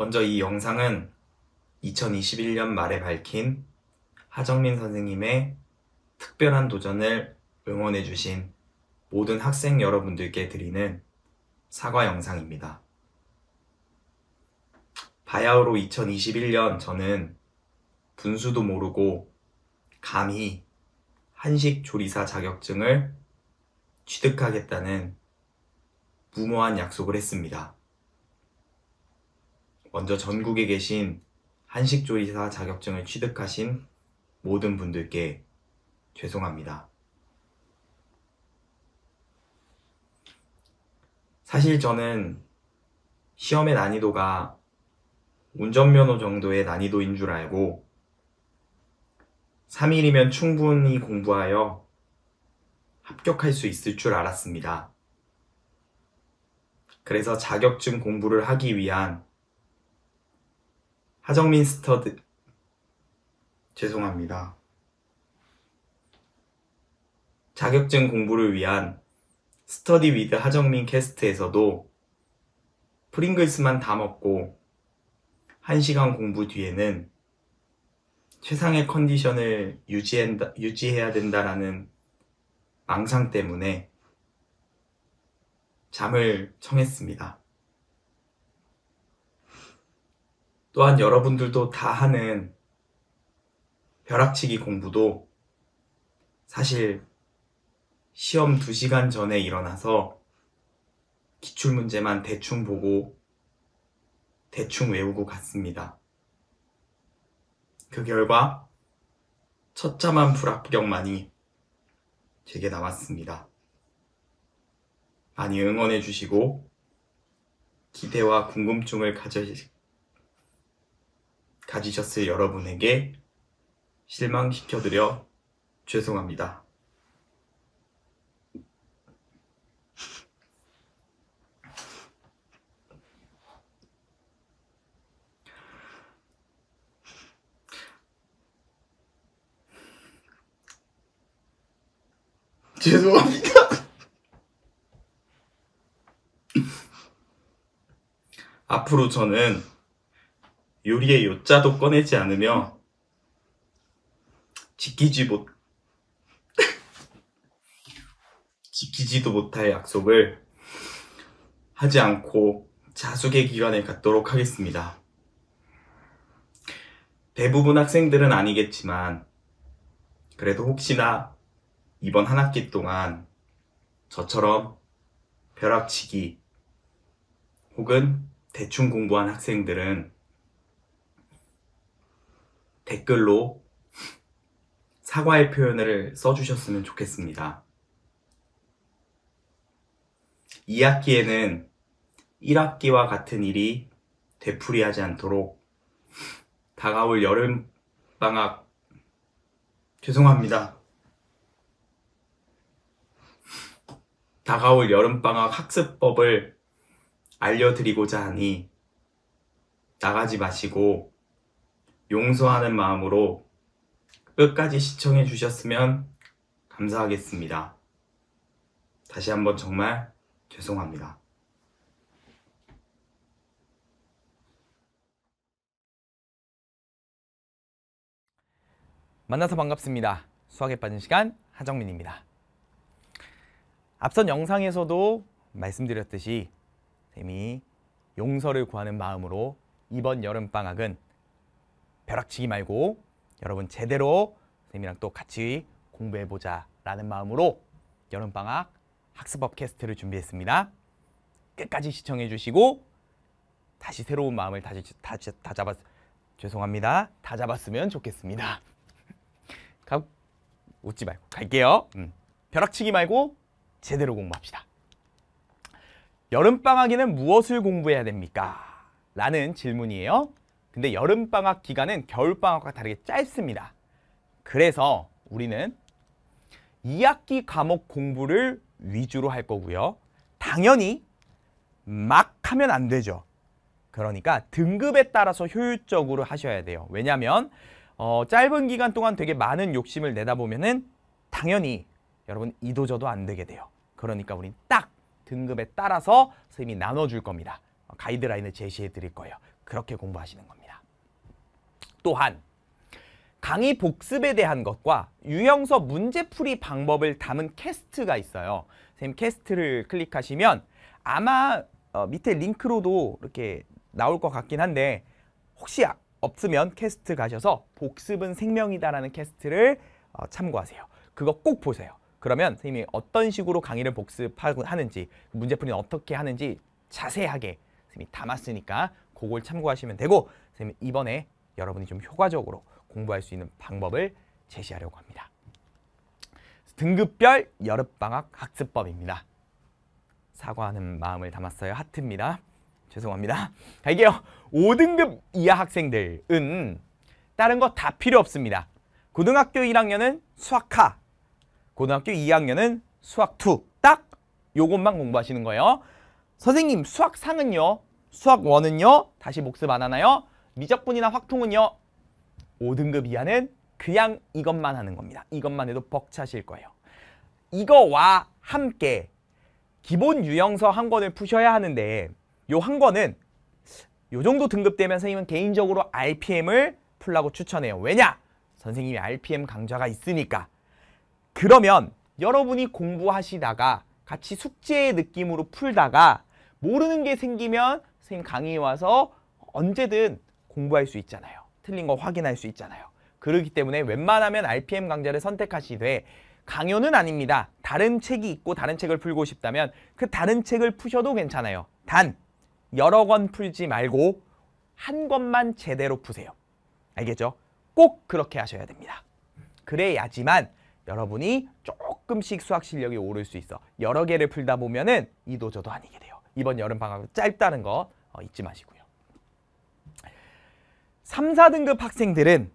먼저 이 영상은 2021년 말에 밝힌 하정민 선생님의 특별한 도전을 응원해주신 모든 학생 여러분들께 드리는 사과 영상입니다. 바야흐로 2021년 저는 분수도 모르고 감히 한식 조리사 자격증을 취득하겠다는 무모한 약속을 했습니다. 먼저 전국에 계신 한식조리사 자격증을 취득하신 모든 분들께 죄송합니다. 사실 저는 시험의 난이도가 운전면허 정도의 난이도인 줄 알고 3일이면 충분히 공부하여 합격할 수 있을 줄 알았습니다. 그래서 자격증 공부를 하기 위한 하정민 스터드 죄송합니다. 자격증 공부를 위한 스터디 위드 하정민 캐스트에서도 프링글스만 다 먹고 1시간 공부 뒤에는 최상의 컨디션을 유지한다, 유지해야 된다라는 망상 때문에 잠을 청했습니다. 또한 여러분들도 다 하는 벼락치기 공부도 사실 시험 2시간 전에 일어나서 기출문제만 대충 보고 대충 외우고 갔습니다. 그 결과 첫자만 불합격만이 제게 남았습니다. 많이 응원해 주시고 기대와 궁금증을 가져주시고 가지셨을 여러분에게 실망시켜드려 죄송합니다. 죄송합니다. 앞으로 저는 요리의 요자도 꺼내지 않으며 지키지 못 지키지도 못할 약속을 하지 않고 자숙의 기간을 갖도록 하겠습니다. 대부분 학생들은 아니겠지만 그래도 혹시나 이번 한 학기 동안 저처럼 벼락치기 혹은 대충 공부한 학생들은 댓글로 사과의 표현을 써주셨으면 좋겠습니다. 2학기에는 1학기와 같은 일이 되풀이하지 않도록 다가올 여름 방학 죄송합니다. 다가올 여름방학 학습법을 알려드리고자 하니 나가지 마시고 용서하는 마음으로 끝까지 시청해 주셨으면 감사하겠습니다. 다시 한번 정말 죄송합니다. 만나서 반갑습니다. 수학에 빠진 시간 하정민입니다. 앞선 영상에서도 말씀드렸듯이 쌤이 용서를 구하는 마음으로 이번 여름방학은 벼락치기 말고 여러분 제대로 선생님이랑 또 같이 공부해보자 라는 마음으로 여름방학 학습업 캐스트를 준비했습니다. 끝까지 시청해주시고 다시 새로운 마음을 다시 다, 다 잡았 죄송합니다. 다 잡았으면 좋겠습니다. 가, 웃지 말고 갈게요. 음. 벼락치기 말고 제대로 공부합시다. 여름방학에는 무엇을 공부해야 됩니까? 라는 질문이에요. 근데 여름방학 기간은 겨울방학과 다르게 짧습니다. 그래서 우리는 2학기 과목 공부를 위주로 할 거고요. 당연히 막 하면 안 되죠. 그러니까 등급에 따라서 효율적으로 하셔야 돼요. 왜냐하면 어, 짧은 기간 동안 되게 많은 욕심을 내다보면 은 당연히 여러분 이도저도 안 되게 돼요. 그러니까 우린 딱 등급에 따라서 선생님이 나눠줄 겁니다. 어, 가이드라인을 제시해 드릴 거예요. 그렇게 공부하시는 겁니다. 또한 강의 복습에 대한 것과 유형서 문제풀이 방법을 담은 캐스트가 있어요. 선생님 캐스트를 클릭하시면 아마 어, 밑에 링크로도 이렇게 나올 것 같긴 한데 혹시 아, 없으면 캐스트 가셔서 복습은 생명이다라는 캐스트를 어, 참고하세요. 그거 꼭 보세요. 그러면 선생님이 어떤 식으로 강의를 복습하는지 문제풀이 어떻게 하는지 자세하게 선생님이 담았으니까 그걸 참고하시면 되고 선생님 이번에 여러분이 좀 효과적으로 공부할 수 있는 방법을 제시하려고 합니다. 등급별 여름방학 학습법입니다. 사과하는 마음을 담았어요. 하트입니다. 죄송합니다. 갈게요. 5등급 이하 학생들은 다른 거 다 필요 없습니다. 고등학교 1학년은 수학하, 고등학교 2학년은 수학2. 딱 요것만 공부하시는 거예요. 선생님, 수학상은요? 수학원은요? 다시 복습 안 하나요? 미적분이나 확통은요. 5등급 이하는 그냥 이것만 하는 겁니다. 이것만 해도 벅차실 거예요. 이거와 함께 기본 유형서 한 권을 푸셔야 하는데 요 한 권은 요 정도 등급되면 선생님은 개인적으로 RPM을 풀라고 추천해요. 왜냐? 선생님이 RPM 강좌가 있으니까. 그러면 여러분이 공부하시다가 같이 숙제의 느낌으로 풀다가 모르는 게 생기면 선생님 강의에 와서 언제든 공부할 수 있잖아요. 틀린 거 확인할 수 있잖아요. 그렇기 때문에 웬만하면 RPM 강좌를 선택하시되 강요는 아닙니다. 다른 책이 있고 다른 책을 풀고 싶다면 그 다른 책을 푸셔도 괜찮아요. 단 여러 권 풀지 말고 한 권만 제대로 푸세요. 알겠죠? 꼭 그렇게 하셔야 됩니다. 그래야지만 여러분이 조금씩 수학 실력이 오를 수 있어. 여러 개를 풀다 보면은 이도저도 아니게 돼요. 이번 여름 방학 짧다는 거 어, 잊지 마시고요. 3, 4등급 학생들은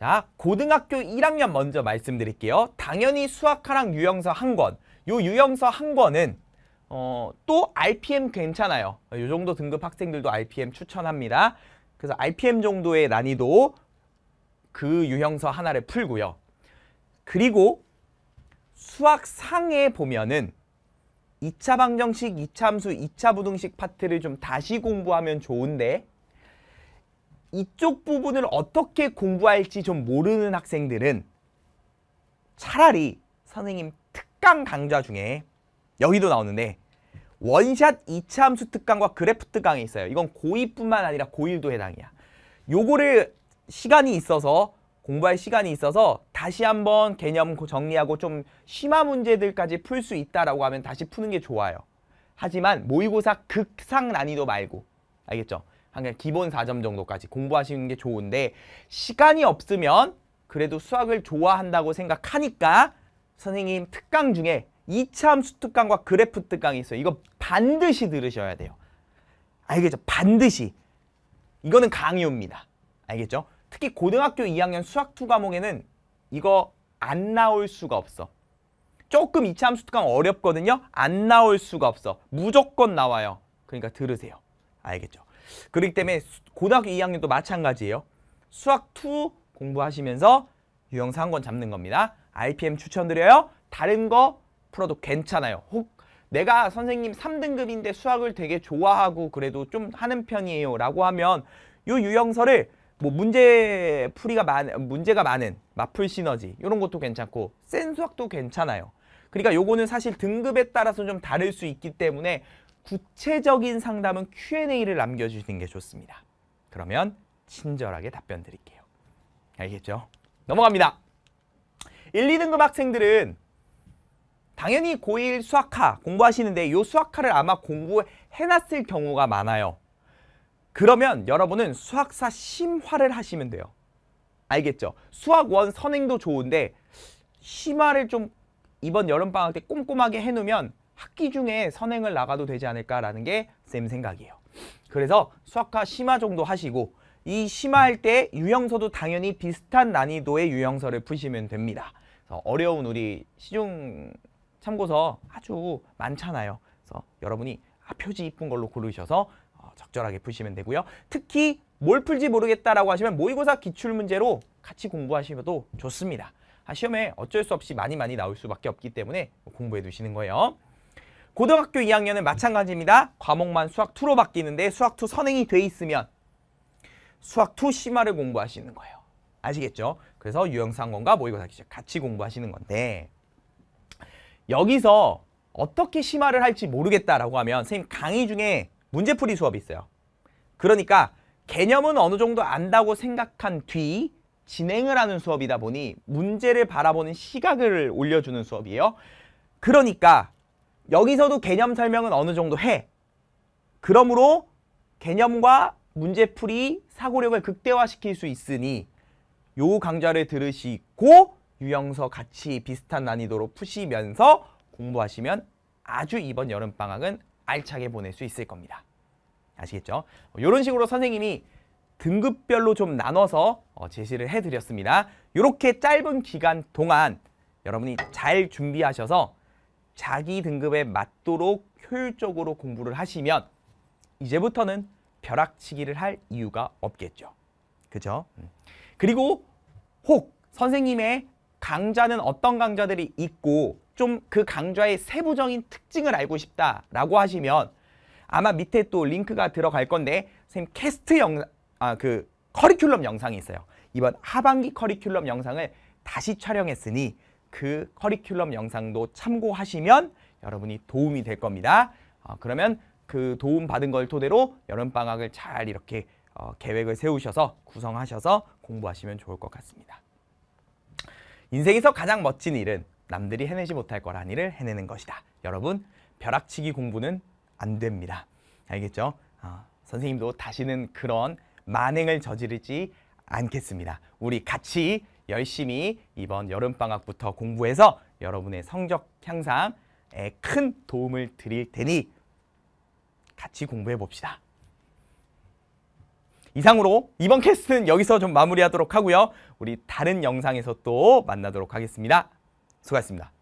자 고등학교 1학년 먼저 말씀드릴게요. 당연히 수학하랑 유형서 한 권. 요 유형서 한 권은 어, 또 RPM 괜찮아요. 요 정도 등급 학생들도 RPM 추천합니다. 그래서 RPM 정도의 난이도 그 유형서 하나를 풀고요. 그리고 수학상에 보면은 2차 방정식, 2차 함수, 2차 부등식 파트를 좀 다시 공부하면 좋은데 이쪽 부분을 어떻게 공부할지 좀 모르는 학생들은 차라리 선생님 특강 강좌 중에 여기도 나오는데 원샷 이차 함수 특강과 그래프 특강이 있어요. 이건 고2뿐만 아니라 고1도 해당이야. 요거를 시간이 있어서 공부할 시간이 있어서 다시 한번 개념 정리하고 좀 심화 문제들까지 풀 수 있다라고 하면 다시 푸는 게 좋아요. 하지만 모의고사 극상 난이도 말고 알겠죠? 한 기본 4점 정도까지 공부하시는 게 좋은데 시간이 없으면 그래도 수학을 좋아한다고 생각하니까 선생님 특강 중에 이참수 특강과 그래프 특강이 있어요. 이거 반드시 들으셔야 돼요. 알겠죠? 반드시. 이거는 강요입니다. 알겠죠? 특히 고등학교 2학년 수학 2 과목에는 이거 안 나올 수가 없어. 조금 이참수 특강 어렵거든요. 안 나올 수가 없어. 무조건 나와요. 그러니까 들으세요. 알겠죠? 그렇기 때문에 고등학교 2학년도 마찬가지예요. 수학 2 공부하시면서 유형사 한 권 잡는 겁니다. IPM 추천드려요. 다른 거 풀어도 괜찮아요. 혹 내가 선생님 3등급인데 수학을 되게 좋아하고 그래도 좀 하는 편이에요 라고 하면 요 유형서를 뭐 문제 풀이가 많 문제가 많은 마풀 시너지 이런 것도 괜찮고 센 수학도 괜찮아요. 그러니까 요거는 사실 등급에 따라서 좀 다를 수 있기 때문에 구체적인 상담은 Q&A를 남겨주시는 게 좋습니다. 그러면 친절하게 답변 드릴게요. 알겠죠? 넘어갑니다. 1, 2등급 그 학생들은 당연히 고1 수학화 공부하시는데 이 수학화를 아마 공부해놨을 경우가 많아요. 그러면 여러분은 수학사 심화를 하시면 돼요. 알겠죠? 수학원 선행도 좋은데 심화를 좀 이번 여름방학 때 꼼꼼하게 해놓으면 학기 중에 선행을 나가도 되지 않을까라는 게 쌤 생각이에요. 그래서 수학과 심화 정도 하시고 이 심화할 때 유형서도 당연히 비슷한 난이도의 유형서를 푸시면 됩니다. 어려운 우리 시중 참고서 아주 많잖아요. 그래서 여러분이 아, 표지 이쁜 걸로 고르셔서 어, 적절하게 푸시면 되고요. 특히 뭘 풀지 모르겠다라고 하시면 모의고사 기출문제로 같이 공부하시면도 좋습니다. 아, 시험에 어쩔 수 없이 많이 많이 나올 수밖에 없기 때문에 공부해 두시는 거예요. 고등학교 2학년은 마찬가지입니다. 과목만 수학 2로 바뀌는데 수학 2 선행이 돼 있으면 수학 2 심화를 공부하시는 거예요. 아시겠죠? 그래서 유형상권과 모의고사 기출 같이 공부하시는 건데 여기서 어떻게 심화를 할지 모르겠다라고 하면 선생님 강의 중에 문제풀이 수업이 있어요. 그러니까 개념은 어느 정도 안다고 생각한 뒤 진행을 하는 수업이다 보니 문제를 바라보는 시각을 올려주는 수업이에요. 그러니까 여기서도 개념 설명은 어느 정도 해. 그러므로 개념과 문제풀이 사고력을 극대화시킬 수 있으니 요 강좌를 들으시고 유형서 같이 비슷한 난이도로 푸시면서 공부하시면 아주 이번 여름방학은 알차게 보낼 수 있을 겁니다. 아시겠죠? 이런 식으로 선생님이 등급별로 좀 나눠서 어, 제시를 해드렸습니다. 이렇게 짧은 기간 동안 여러분이 잘 준비하셔서 자기 등급에 맞도록 효율적으로 공부를 하시면 이제부터는 벼락치기를 할 이유가 없겠죠. 그죠? 음. 그리고 혹 선생님의 강좌는 어떤 강좌들이 있고 좀 그 강좌의 세부적인 특징을 알고 싶다라고 하시면 아마 밑에 또 링크가 들어갈 건데 선생님 캐스트 영상, 아, 그 커리큘럼 영상이 있어요. 이번 하반기 커리큘럼 영상을 다시 촬영했으니 그 커리큘럼 영상도 참고하시면 여러분이 도움이 될 겁니다. 어, 그러면 그 도움 받은 걸 토대로 여름방학을 잘 이렇게 어, 계획을 세우셔서 구성하셔서 공부하시면 좋을 것 같습니다. 인생에서 가장 멋진 일은 남들이 해내지 못할 거란 일을 해내는 것이다. 여러분 벼락치기 공부는 안 됩니다. 알겠죠? 어, 선생님도 다시는 그런 만행을 저지르지 않겠습니다. 우리 같이 열심히 이번 여름방학부터 공부해서 여러분의 성적 향상에 큰 도움을 드릴 테니 같이 공부해 봅시다. 이상으로 이번 캐스트는 여기서 좀 마무리하도록 하고요. 우리 다른 영상에서 또 만나도록 하겠습니다. 수고하셨습니다.